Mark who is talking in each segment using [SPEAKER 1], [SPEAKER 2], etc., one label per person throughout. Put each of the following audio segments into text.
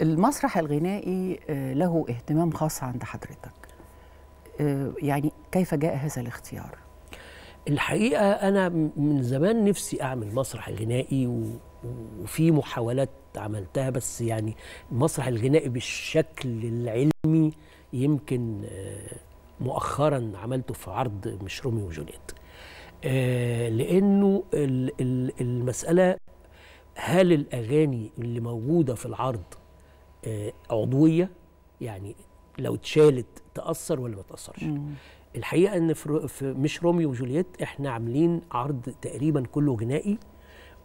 [SPEAKER 1] المسرح الغنائي آه، له اهتمام خاص عند حضرتك آه،
[SPEAKER 2] يعني كيف جاء هذا الاختيار الحقيقه انا من زمان نفسي اعمل مسرح غنائي و... وفي محاولات عملتها بس يعني المسرح الغنائي بالشكل العلمي يمكن آه، مؤخرا عملته في عرض مش رومي وجوليت لانه المساله هل الاغاني اللي موجوده في العرض آه، عضويه يعني لو اتشالت تاثر ولا ما تاثرش الحقيقه ان في مش روميو وجولييت احنا عاملين عرض تقريبا كله جنائي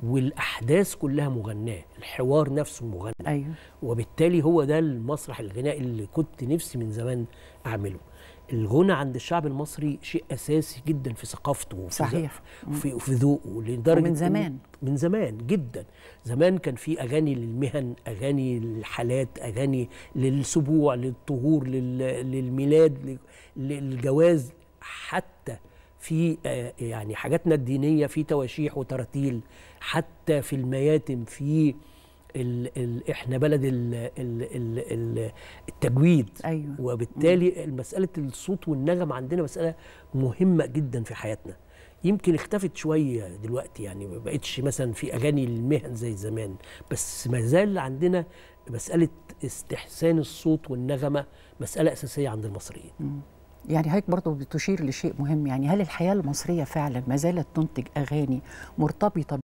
[SPEAKER 2] والاحداث كلها مغناه الحوار نفسه مغنى أيوة. وبالتالي هو ده المسرح الغنائي اللي كنت نفسي من زمان اعمله الغنى عند الشعب المصري شيء اساسي جدا في ثقافته وفي صحيح في وفي ذوقه لدرجه من زمان من زمان جدا زمان كان في اغاني للمهن اغاني للحالات اغاني للسبوع للطهور للميلاد للجواز حتى في آه، يعني حاجاتنا الدينيه في تواشيح وتراتيل حتى في المياتم في الـ الـ احنا بلد الـ الـ الـ التجويد أيوة. وبالتالي مساله الصوت والنغم عندنا مساله مهمه جدا في حياتنا يمكن اختفت شويه دلوقتي يعني ما بقتش مثلا في اغاني المهن زي زمان بس ما زال عندنا مساله استحسان الصوت والنغمه مساله اساسيه عند المصريين يعني
[SPEAKER 1] هيك برضه بتشير لشيء مهم يعني هل الحياة المصرية فعلا ما زالت تنتج أغاني مرتبطة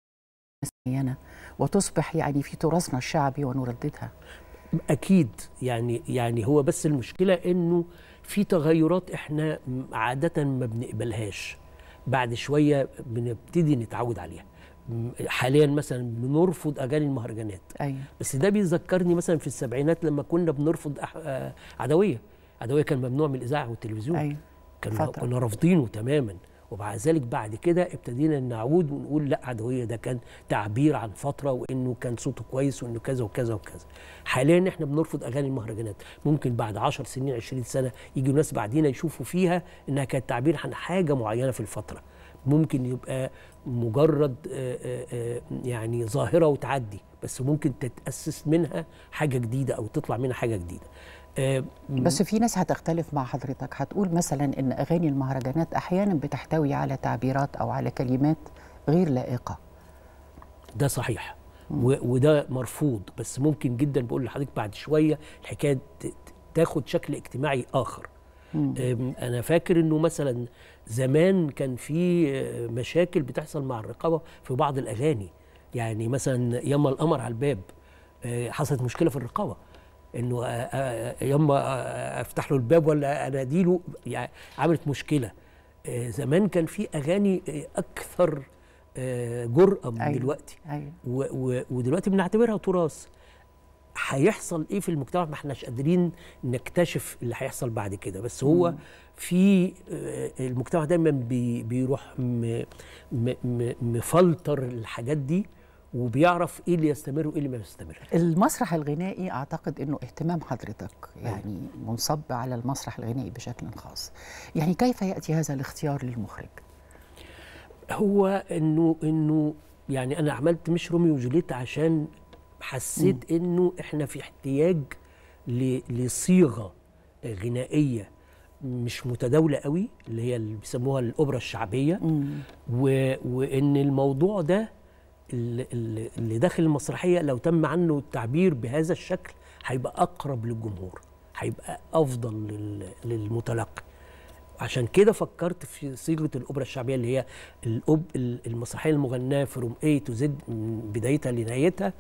[SPEAKER 1] معينة وتصبح يعني في تراثنا الشعبي ونرددها
[SPEAKER 2] أكيد يعني يعني هو بس المشكلة إنه في تغيرات إحنا عادة ما بنقبلهاش بعد شوية بنبتدي نتعود عليها حاليا مثلا بنرفض اغاني المهرجانات أيوة. بس ده بيذكرني مثلا في السبعينات لما كنا بنرفض آه، عدويه عدويه كان ممنوع من الاذاعه والتلفزيون أيوة. كان كنا رافضينه تماما وبعد ذلك بعد كده ابتدينا نعود ونقول لا عدويه ده كان تعبير عن فتره وانه كان صوته كويس وانه كذا وكذا وكذا. حاليا احنا بنرفض اغاني المهرجانات، ممكن بعد 10 سنين 20 سنه يجي ناس بعدينا يشوفوا فيها انها كانت تعبير عن حاجه معينه في الفتره. ممكن يبقى مجرد آه، آه، آه، يعني ظاهره وتعدي، بس ممكن تتاسس منها حاجه جديده او تطلع منها حاجه جديده. آه، بس في ناس هتختلف مع حضرتك هتقول مثلا
[SPEAKER 1] ان اغاني المهرجانات احيانا بتحتوي على تعبيرات او على كلمات غير لائقه
[SPEAKER 2] ده صحيح وده مرفوض بس ممكن جدا بقول لحضرتك بعد شويه الحكايه تاخد شكل اجتماعي اخر انا فاكر انه مثلا زمان كان في آه، مشاكل بتحصل مع الرقابه في بعض الاغاني يعني مثلا يما القمر على الباب آه، حصلت مشكله في الرقابه انه آه، آه، يما آه، افتح له الباب ولا اناديله يعني عملت مشكله زمان كان في اغاني اكثر جرأة من أيوة. دلوقتي أيوة. و و ودلوقتي بنعتبرها تراث هيحصل ايه في المجتمع ما احناش قادرين نكتشف اللي هيحصل بعد كده بس هو في المجتمع دايما بيروح مفلتر الحاجات دي وبيعرف ايه اللي يستمر وايه اللي ما يستمرش
[SPEAKER 1] المسرح الغنائي اعتقد انه اهتمام حضرتك يعني منصب على المسرح الغنائي بشكل خاص يعني كيف ياتي هذا الاختيار للمخرج
[SPEAKER 2] هو انه انه يعني انا عملت مش روميو وجوليت عشان حسيت م. انه احنا في احتياج لصيغه غنائيه مش متداوله قوي اللي هي اللي بيسموها الاوبرا الشعبيه و... وان الموضوع ده اللي داخل المسرحيه لو تم عنه التعبير بهذا الشكل هيبقى اقرب للجمهور هيبقى افضل للمتلقي عشان كده فكرت في صيغه الاوبرا الشعبيه اللي هي الأوب المسرحيه المغناه فروم اي تو زد من بدايتها لنهايتها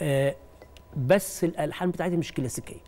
[SPEAKER 2] آه، بس الالحان بتاعتي مش كلاسيكيه